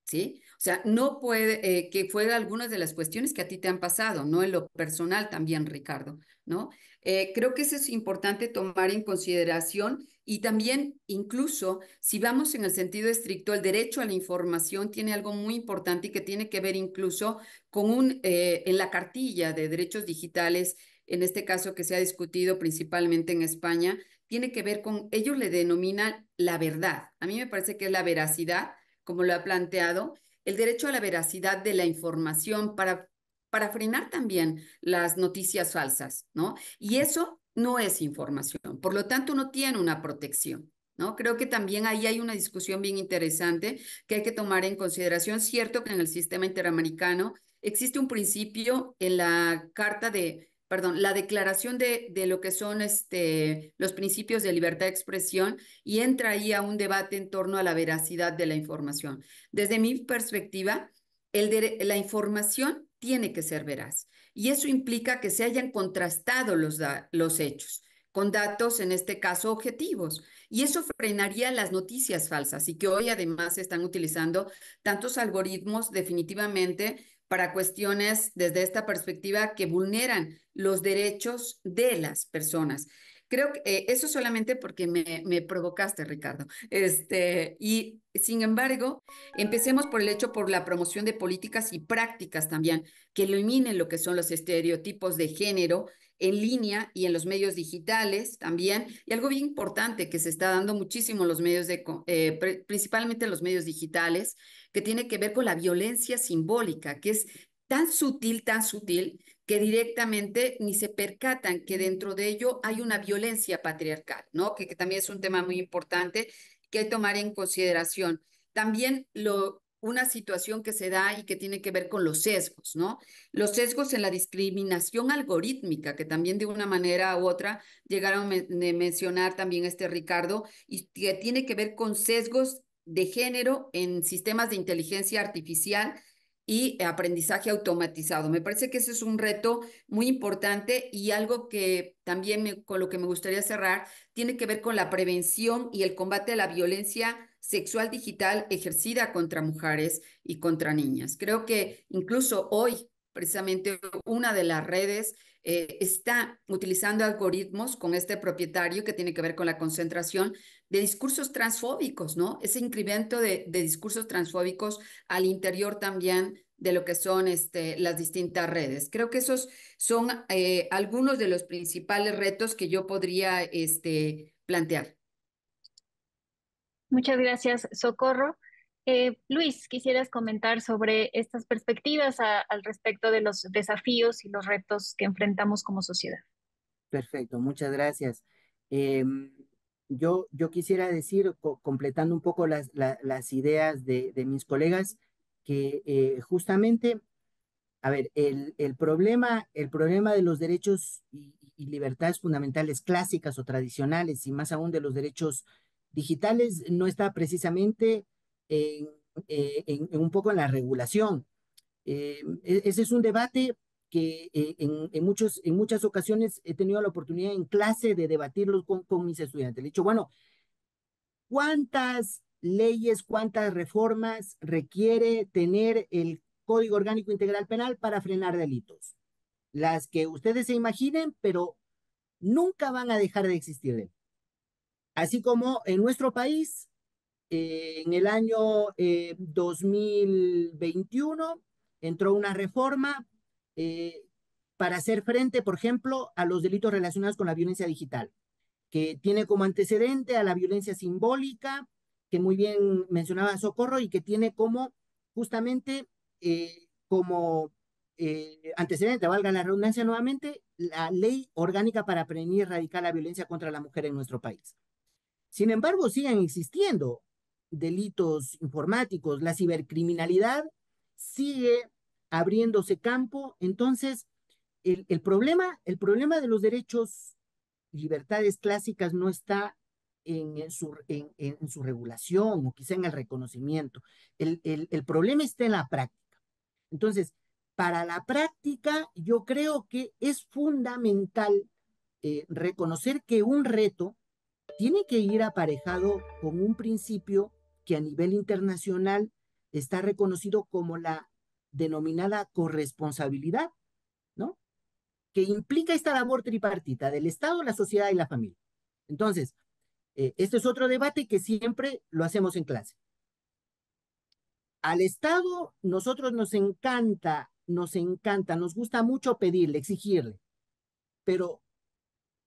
¿sí? O sea, no puede, eh, que fuera algunas de las cuestiones que a ti te han pasado, ¿no? En lo personal también, Ricardo, ¿no? Eh, creo que eso es importante tomar en consideración y también, incluso, si vamos en el sentido estricto, el derecho a la información tiene algo muy importante y que tiene que ver incluso con un, eh, en la cartilla de derechos digitales, en este caso que se ha discutido principalmente en España, tiene que ver con, ellos le denominan la verdad. A mí me parece que es la veracidad, como lo ha planteado, el derecho a la veracidad de la información para, para frenar también las noticias falsas, ¿no? Y eso no es información, por lo tanto no tiene una protección. ¿No? Creo que también ahí hay una discusión bien interesante que hay que tomar en consideración. Cierto que en el sistema interamericano existe un principio en la Carta de perdón, la declaración de, lo que son este, los principios de libertad de expresión y entra ahí a un debate en torno a la veracidad de la información. Desde mi perspectiva, el la información tiene que ser veraz y eso implica que se hayan contrastado los, los hechos con datos, en este caso, objetivos. Y eso frenaría las noticias falsas y que hoy además se están utilizando tantos algoritmos definitivamente para cuestiones desde esta perspectiva que vulneran los derechos de las personas. Creo que eh, eso solamente porque me, provocaste, Ricardo. Este, y sin embargo, empecemos por el hecho, por la promoción de políticas y prácticas también, que eliminen lo que son los estereotipos de género en línea y en los medios digitales también. Y algo bien importante que se está dando muchísimo en los medios, de, eh, principalmente en los medios digitales, que tiene que ver con la violencia simbólica, que es tan sutil, tan sutil, que directamente ni se percatan que dentro de ello hay una violencia patriarcal, ¿no? Que, que también es un tema muy importante que hay que tomar en consideración. También lo una situación que se da y que tiene que ver con los sesgos, ¿no? Los sesgos en la discriminación algorítmica, que también de una manera u otra llegaron a mencionar también este Ricardo, y que tiene que ver con sesgos de género en sistemas de inteligencia artificial y aprendizaje automatizado. Me parece que ese es un reto muy importante y algo que también con lo que me gustaría cerrar tiene que ver con la prevención y el combate a la violencia sexual digital ejercida contra mujeres y contra niñas. Creo que incluso hoy, precisamente, una de las redes eh, está utilizando algoritmos con este propietario que tiene que ver con la concentración de discursos transfóbicos, ¿no? Ese incremento de, discursos transfóbicos al interior también de lo que son este, las distintas redes. Creo que esos son eh, algunos de los principales retos que yo podría este, plantear. Muchas gracias, Socorro. Eh, Luis, quisieras comentar sobre estas perspectivas al respecto de los desafíos y los retos que enfrentamos como sociedad. Perfecto, muchas gracias. Em, yo, yo quisiera decir, completando un poco las, las ideas de, mis colegas, que eh, justamente, a ver, el, problema, el problema de los derechos y, y libertades fundamentales clásicas o tradicionales, y más aún de los derechos digitales no está precisamente eh, en, un poco en la regulación. Eh, e-, ese es un debate que eh, en, muchas ocasiones he tenido la oportunidad en clase de debatirlo con, mis estudiantes. he dicho, bueno, ¿cuántas leyes, cuántas reformas requiere tener el Código Orgánico Integral Penal para frenar delitos? Las que ustedes se imaginen, pero nunca van a dejar de existir. Así como en nuestro país, eh, en el año 2021 eh, entró una reforma eh, para hacer frente, por ejemplo, a los delitos relacionados con la violencia digital, que tiene como antecedente a la violencia simbólica, que muy bien mencionaba Socorro, y que tiene como justamente como antecedente, valga la redundancia nuevamente, la ley orgánica para prevenir y erradicar la violencia contra la mujer en nuestro país. Sin embargo, siguen existiendo delitos informáticos, la cibercriminalidad sigue abriéndose campo, entonces el, problema, el problema de los derechos y libertades clásicas no está en, su, en, su, regulación o quizá en el reconocimiento. El, problema está en la práctica. Entonces, para la práctica, yo creo que es fundamental eh, reconocer que un reto tiene que ir aparejado con un principio que a nivel internacional está reconocido como la denominada corresponsabilidad, ¿no? Que implica esta labor tripartita del Estado, la sociedad y la familia. Entonces, eh, este es otro debate que siempre lo hacemos en clase. Al Estado, nosotros nos encanta, nos encanta, nos gusta mucho pedirle, exigirle, pero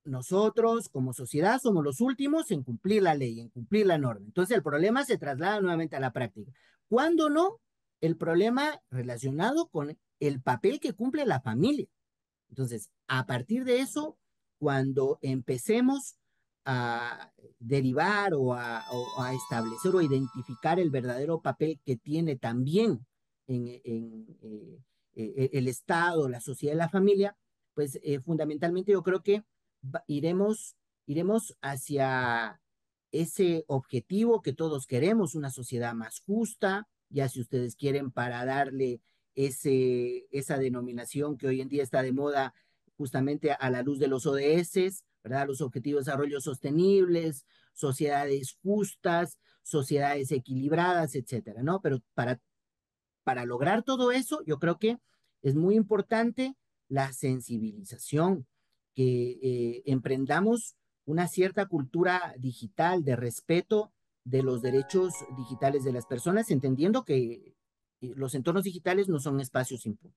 nosotros como sociedad somos los últimos en cumplir la ley, en cumplir la norma. Entonces el problema se traslada nuevamente a la práctica. ¿Cuándo no? El problema relacionado con el papel que cumple la familia. Entonces, a partir de eso, cuando empecemos a derivar o a, o a establecer o identificar el verdadero papel que tiene también en, eh, e, e, el Estado, la sociedad y la familia, pues eh, fundamentalmente yo creo que iremos, iremos hacia ese objetivo que todos queremos, una sociedad más justa, ya si ustedes quieren, para darle ese, esa denominación que hoy en día está de moda justamente a la luz de los ODS, ¿verdad? Los objetivos de desarrollo sostenibles, sociedades justas, sociedades equilibradas, etcétera, ¿no? Pero para, para lograr todo eso, yo creo que es muy importante la sensibilización, que eh, emprendamos una cierta cultura digital de respeto de los derechos digitales de las personas, entendiendo que eh, los entornos digitales no son espacios impunes.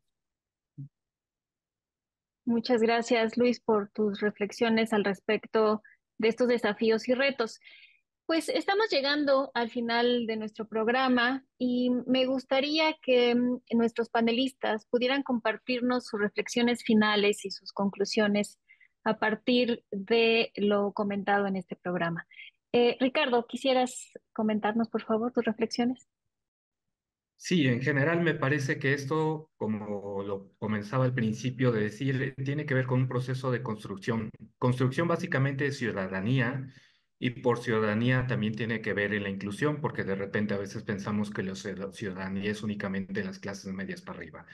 Muchas gracias, Luis, por tus reflexiones al respecto de estos desafíos y retos. Pues estamos llegando al final de nuestro programa y me gustaría que mm, nuestros panelistas pudieran compartirnos sus reflexiones finales y sus conclusiones a partir de lo comentado en este programa. Eh, Ricardo, ¿quisieras comentarnos, por favor, tus reflexiones? Sí, en general me parece que esto, como lo comenzaba al principio de decir, tiene que ver con un proceso de construcción. Construcción básicamente de ciudadanía y por ciudadanía también tiene que ver en la inclusión, porque de repente a veces pensamos que la ciudadanía es únicamente las clases medias para arriba.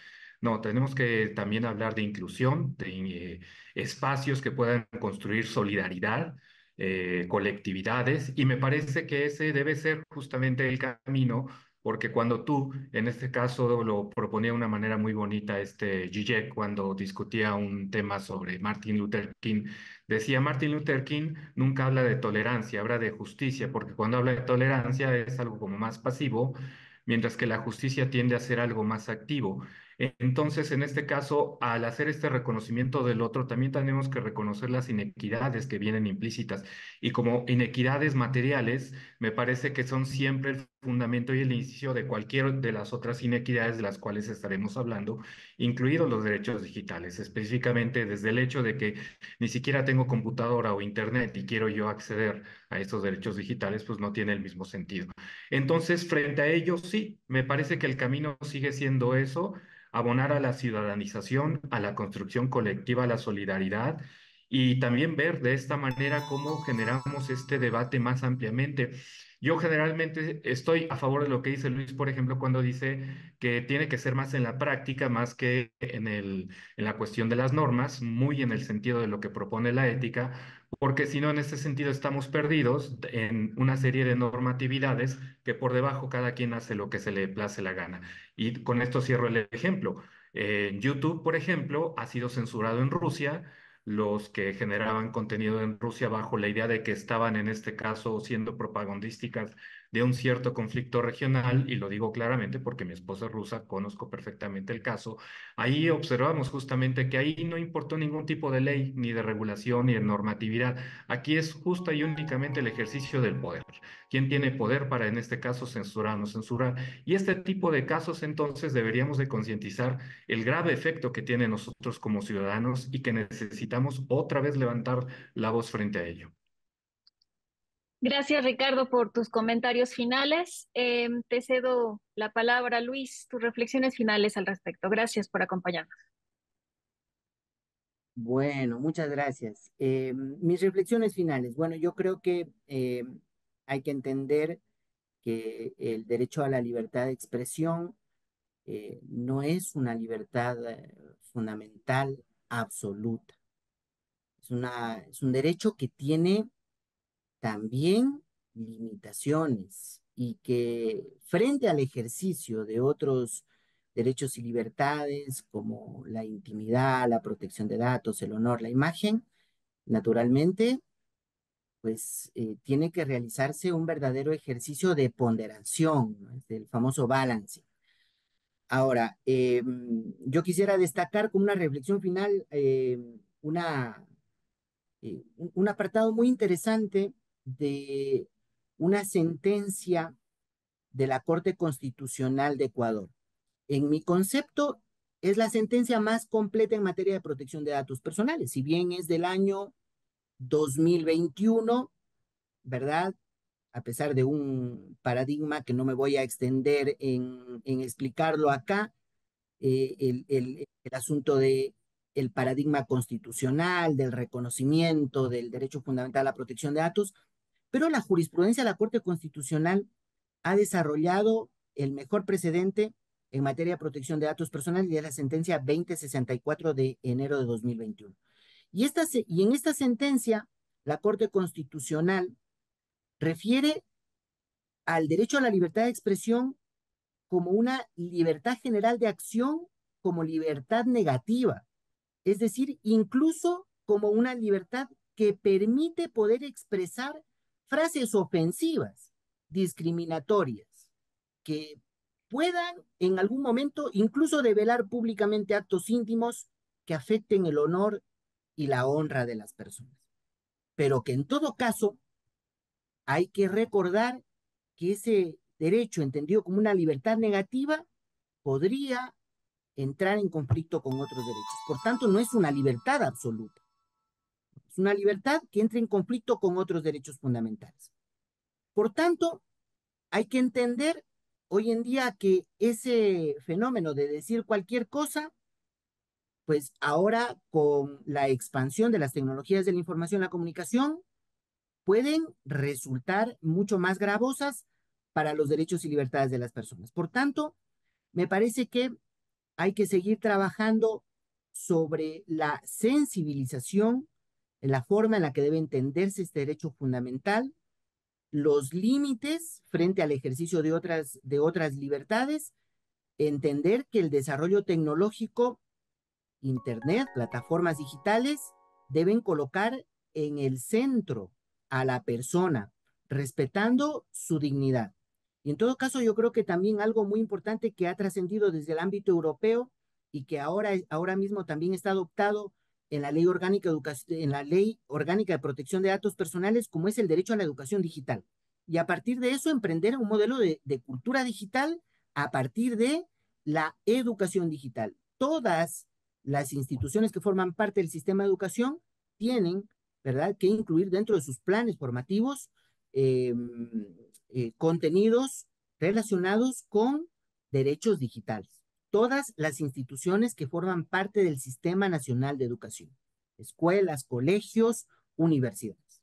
No, tenemos que también hablar de inclusión, de eh, espacios que puedan construir solidaridad, eh, colectividades, y me parece que ese debe ser justamente el camino, porque cuando tú, en este caso, lo proponía de una manera muy bonita este cuando discutía un tema sobre Martin Luther King, decía Martin Luther King nunca habla de tolerancia, habla de justicia, porque cuando habla de tolerancia es algo como más pasivo, mientras que la justicia tiende a ser algo más activo. Entonces, en este caso, al hacer este reconocimiento del otro, también tenemos que reconocer las inequidades que vienen implícitas. Y como inequidades materiales, me parece que son siempre el fundamento y el inicio de cualquier de las otras inequidades de las cuales estaremos hablando, incluidos los derechos digitales, específicamente desde el hecho de que ni siquiera tengo computadora o internet y quiero yo acceder a estos derechos digitales, pues no tiene el mismo sentido. Entonces, frente a ello, sí, me parece que el camino sigue siendo eso, abonar a la ciudadanización, a la construcción colectiva, a la solidaridad y también ver de esta manera cómo generamos este debate más ampliamente. Yo generalmente estoy a favor de lo que dice Luis, por ejemplo, cuando dice que tiene que ser más en la práctica, más que en, en la cuestión de las normas, muy en el sentido de lo que propone la ética, porque si no, en este sentido estamos perdidos en una serie de normatividades que por debajo cada quien hace lo que se le place la gana. Y con esto cierro el ejemplo. Eh, YouTube, por ejemplo, ha sido censurado en Rusia. Los que generaban contenido en Rusia bajo la idea de que estaban, en este caso, siendo propagandísticas de un cierto conflicto regional, y lo digo claramente porque mi esposa rusa, conozco perfectamente el caso, ahí observamos justamente que ahí no importó ningún tipo de ley, ni de regulación, ni de normatividad. Aquí es justa y únicamente el ejercicio del poder. ¿Quién tiene poder para, en este caso, censurar o no censurar? Y este tipo de casos, entonces, deberíamos de concientizar el grave efecto que tiene nosotros como ciudadanos y que necesitamos otra vez levantar la voz frente a ello. Gracias, Ricardo, por tus comentarios finales. Em, te cedo la palabra, Luis, tus reflexiones finales al respecto. Gracias por acompañarnos. Bueno, muchas gracias. Em, mis reflexiones finales. Bueno, yo creo que em, hay que entender que el derecho a la libertad de expresión eh, no es una libertad eh, fundamental absoluta. Es, una, es un derecho que tiene también limitaciones y que frente al ejercicio de otros derechos y libertades como la intimidad, la protección de datos, el honor, la imagen, naturalmente, pues eh, tiene que realizarse un verdadero ejercicio de ponderación, ¿no? el famoso balance. Ahora, eh, yo quisiera destacar como una reflexión final eh, una, un apartado muy interesante de una sentencia de la Corte Constitucional de Ecuador. En mi concepto, es la sentencia más completa en materia de protección de datos personales, si bien es del año 2021, ¿verdad? A pesar de un paradigma que no me voy a extender en, explicarlo acá, eh, el, el, asunto de el paradigma constitucional, del reconocimiento del derecho fundamental a la protección de datos, pero la jurisprudencia de la Corte Constitucional ha desarrollado el mejor precedente en materia de protección de datos personales y es la sentencia 2064 de enero de 2021. Y, esta, y en esta sentencia, la Corte Constitucional refiere al derecho a la libertad de expresión como una libertad general de acción, como libertad negativa, es decir, incluso como una libertad que permite poder expresar frases ofensivas, discriminatorias, que puedan en algún momento incluso develar públicamente actos íntimos que afecten el honor y la honra de las personas. Pero que en todo caso hay que recordar que ese derecho entendido como una libertad negativa podría entrar en conflicto con otros derechos. Por tanto, no es una libertad absoluta. Es una libertad que entra en conflicto con otros derechos fundamentales. Por tanto, hay que entender hoy en día que ese fenómeno de decir cualquier cosa, pues ahora con la expansión de las tecnologías de la información y la comunicación, pueden resultar mucho más gravosas para los derechos y libertades de las personas. Por tanto, me parece que hay que seguir trabajando sobre la sensibilización la forma en la que debe entenderse este derecho fundamental, los límites frente al ejercicio de otras, de otras libertades, entender que el desarrollo tecnológico, Internet, plataformas digitales, deben colocar en el centro a la persona, respetando su dignidad. Y en todo caso, yo creo que también algo muy importante que ha trascendido desde el ámbito europeo y que ahora, ahora mismo también está adoptado en la Ley Orgánica, en la Ley de Protección de Datos Personales, como es el derecho a la educación digital. Y a partir de eso, emprender un modelo de, cultura digital a partir de la educación digital. Todas las instituciones que forman parte del sistema de educación tienen, ¿verdad?, que incluir dentro de sus planes formativos em, eh, contenidos relacionados con derechos digitales todas las instituciones que forman parte del Sistema Nacional de Educación, escuelas, colegios, universidades.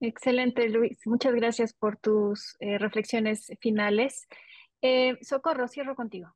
Excelente, Luis. Muchas gracias por tus eh, reflexiones finales. Eh, Socorro, cierro contigo.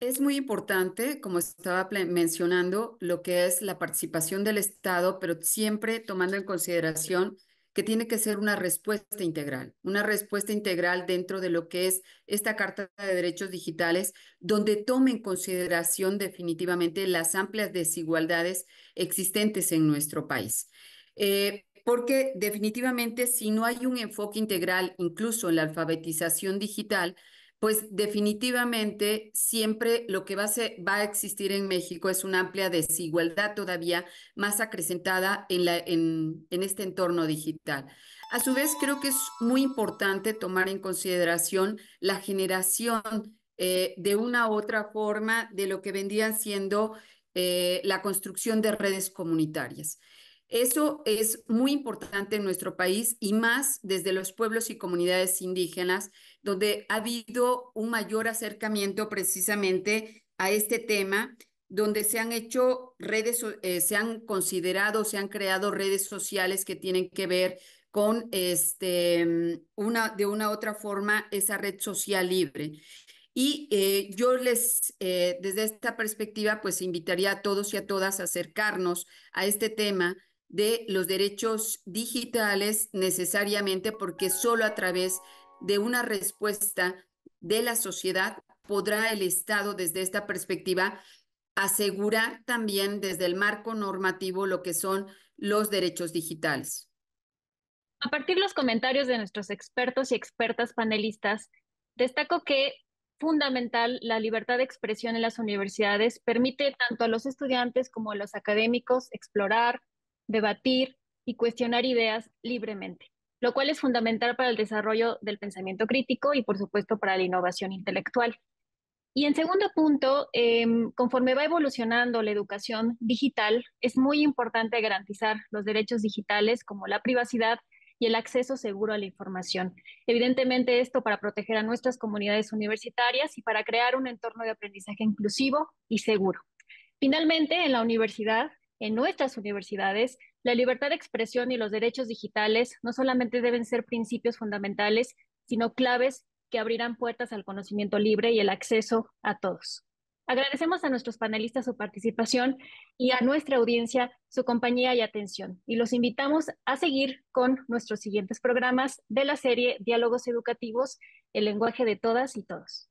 Es muy importante, como estaba mencionando, lo que es la participación del Estado, pero siempre tomando en consideración que tiene que ser una respuesta integral, una respuesta integral dentro de lo que es esta Carta de Derechos Digitales, donde tome en consideración definitivamente las amplias desigualdades existentes en nuestro país. Eh, porque definitivamente si no hay un enfoque integral incluso en la alfabetización digital, pues definitivamente siempre lo que va a, existir en México es una amplia desigualdad todavía más acrecentada en, este entorno digital. A su vez, creo que es muy importante tomar en consideración la generación eh, de una u otra forma de lo que vendría siendo eh, la construcción de redes comunitarias. Eso es muy importante en nuestro país y más desde los pueblos y comunidades indígenas, donde ha habido un mayor acercamiento precisamente a este tema, donde se han hecho redes, eh, se han considerado, se han creado redes sociales que tienen que ver con este, mm, una, de una u otra forma esa red social libre. Y eh, yo les, eh, desde esta perspectiva, pues invitaría a todos y a todas a acercarnos a este tema de los derechos digitales necesariamente porque solo a través de una respuesta de la sociedad podrá el Estado desde esta perspectiva asegurar también desde el marco normativo lo que son los derechos digitales. A partir de los comentarios de nuestros expertos y expertas panelistas, destaco que fundamental la libertad de expresión en las universidades permite tanto a los estudiantes como a los académicos explorar, debatir y cuestionar ideas libremente, lo cual es fundamental para el desarrollo del pensamiento crítico y, por supuesto, para la innovación intelectual. Y en segundo punto, em, conforme va evolucionando la educación digital, es muy importante garantizar los derechos digitales como la privacidad y el acceso seguro a la información. Evidentemente, esto para proteger a nuestras comunidades universitarias y para crear un entorno de aprendizaje inclusivo y seguro. Finalmente, en la universidad, en nuestras universidades, la libertad de expresión y los derechos digitales no solamente deben ser principios fundamentales, sino claves que abrirán puertas al conocimiento libre y el acceso a todos. Agradecemos a nuestros panelistas su participación y a nuestra audiencia su compañía y atención. Y los invitamos a seguir con nuestros siguientes programas de la serie Diálogos Educativos, el lenguaje de todas y todos.